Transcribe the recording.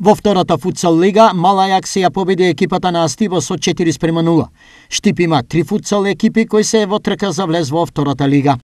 Во втората футсал лига, Малајак се ја победи екипата на Астиво со 4 спрема 0. Штип има три футсал екипи кои се е во трка за влез во втората лига.